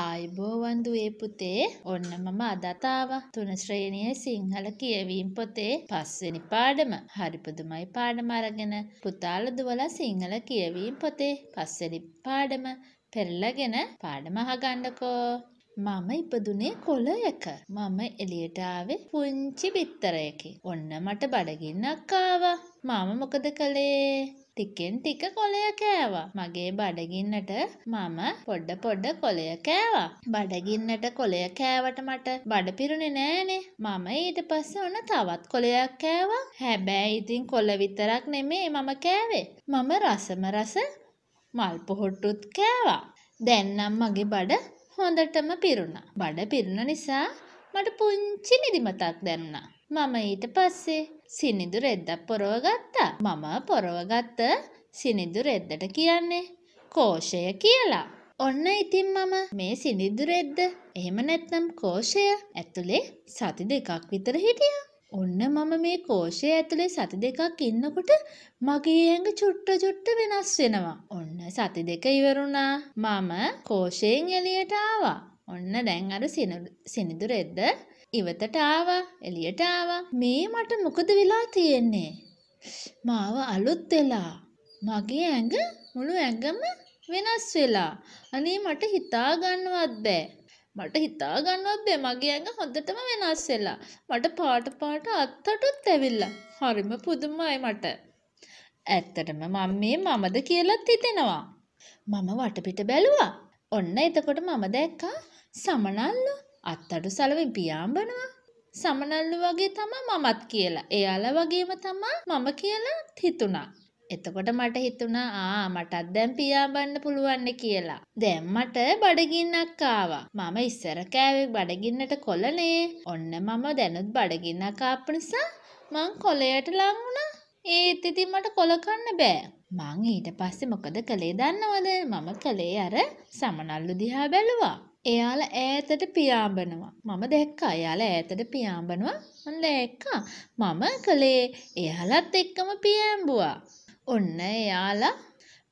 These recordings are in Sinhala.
ආයිබෝවන් දුවේ පුතේ ඔන්න මම අදතාව තුන ශ්‍රේණියේ සිංහල කියවීම් පොතේ පස්වෙනි පාඩම හරි පුදුමයි පාඩම අරගෙන පුතාල දුවලා සිංහල කියවීම් පොතේ පස්වෙනි පාඩම පෙරලගෙන පාඩම අහගන්නකෝ මම ඉපදුනේ කොළ එක. මම එළියට ආවේ පුංචි බිත්තරයකින්. ඔන්න මට බඩගින්නක් ආවා. මම මොකද කළේ? ටිකෙන් ටික කොලය කෑවා. මගේ බඩගින්නට මම පොඩ පොඩ කොලය කෑවා. බඩගින්නට කොලය කෑවට මට බඩ පිරුණේ නෑනේ. මම ඊට පස්සේ ඔන්න තවත් කොලයක් කෑවා. හැබැයි ඉතින් කොල විතරක් නෙමේ මම කෑවේ. මම රසම රස මල් පොහොට්ටුත් කෑවා. දැන් නම් මගේ බඩ හොඳටම පිරුණා. බඩ පිරුණ නිසා මට පුංචි නිදිමතක් දැනුණා. මම ඊට පස්සේ සිනිඳු රෙද්දක් පොරව ගත්තා. මම පොරවගත්ත සිනිඳු රෙද්දට කියන්නේ කෝෂය කියලා. ඔන්න ඉතින් මම මේ සිනිඳු රෙද්ද එහෙම නැත්නම් කෝෂය ඇතුලේ සති දෙකක් විතර හිටියා. ඔන්න මම මේ කෝෂය ඇතුලේ සති දෙකක් ඉන්නකොට මගේ ඇඟ චුට්ට චුට්ට වෙනස් වෙනවා. ඔන්න සති දෙක ඉවරුණා. මම කෝෂයෙන් එළියට ආවා. ඔන්න දැන් අර සිනිදු රෙද්ද ඉවතට ආවා එළියට ආවා මේ මට මොකද වෙලා තියෙන්නේ මාව අලුත් වෙලා මගේ ඇඟ මුළු ඇඟම වෙනස් වෙලා අනේ මට හිතා ගන්නවත් බෑ මට හිතා ගන්නවත් බෑ මගේ ඇඟ හොඳටම වෙනස් වෙලා මට පාට පාට අත්තටුත් ඇවිල්ලා හරිම පුදුමයි මට ඇත්තටම මම මේ මමද කියලාත් හිතෙනවා මම වටපිට බැලුවා ඔන්න එතකොට මම දැක්කා සමනල්ලු අත්තඩු සලවෙන් පියාඹනවා සමනල්ලු වගේ තමා මමත් කියලා එයාල වගේම තමා මම කියලා හිතුණා එතකොට මට හිතුණා ආ මටත් දැන් පියාඹන්න පුළුවන් කියලා. දැන් මට බඩගින්නක් ආවා. මම ඉස්සර කෑවේ බඩගින්නට කොළනේ. ඔන්න මම දැනුත් බඩගින්නක් ආපු නිසා මං කොළයට ලං වුණා. ඒත් ඉතින් මට කොළ කන්න බෑ. මං ඊට පස්සේ මොකද කළේ දන්නවද? මම කළේ අර සමනල්ලු දිහා බැලුවා. එයාල ඈතට පියාඹනවා. මම දැක්කා. එයාල ඈතට පියාඹනවා. මම දැක්කා. මම කළේ එයාලත් එක්කම පියාඹුවා. ඔන්න එයාලා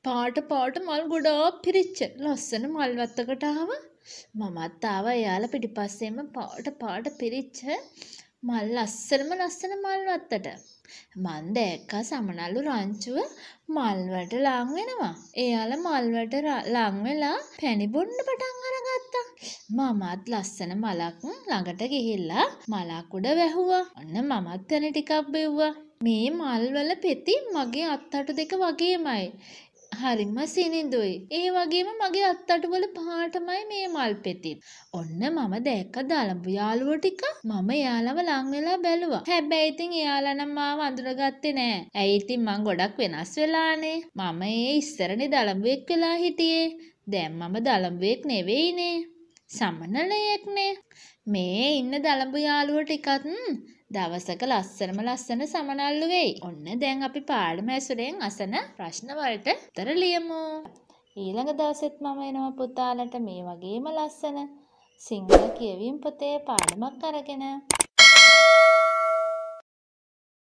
පාට පාට මල් ගොඩාක් පිරිච්ච ලස්සන මල් වත්තකට ආවා. මමත් ආවා එයාලා පිටිපස්සෙම පාට පාට පිරිච්ච මල් ලස්සනම ලස්සන මල් වත්තට. මං දැක්කා සමනලු රංචුව මල්වට ලං වෙනවා. එයාලා මල්වට ලං වෙලා පැණි බොන්න පටන් අරන් මමත් ලස්සන මලක් ළඟට ගිහිල්ලා මලක් උඩ වැහුවා. ඔන්න මමත් තන ටිකක් බෙව්වා. මේ මල්වල පෙති මගේ අත්තටු දෙක වගේමයි. හරිම සිනිඳුයි. ඒ වගේම මගේ අත්තටුවල පාටමයි මේ මල් පෙති. ඔන්න මම දැක්ක දලඹු යාළුවෝ ටික මම එයාලව ලං වෙලා බැලුවා. හැබැයි ඉතින් එයාලා නම් මාව අඳුරගත්තේ නෑ. ඇයි ඉතින් මං ගොඩක් වෙනස් වෙලානේ. මම ඒ ඉස්සරනේ දලඹුවෙක් වෙලා හිටියේ. දැන් මම දලඹුවෙක් නෙවෙයිනේ. සමනලයෙක්නේ. මේ ඉන්න දළඹ යාළුවට එකත් දවසක ලස්සනම ලස්සන සමනල්ලු වෙයි. ඔන්න දැන් අපි පාඩම ඇසුරෙන් අසන ප්‍රශ්න වලට උත්තර ලියමු. ඊළඟ දවසෙත් මම එනවා පුතාලට මේ වගේම ලස්සන සිංහල කියවීම් පොතේ පාඩමක් අරගෙන.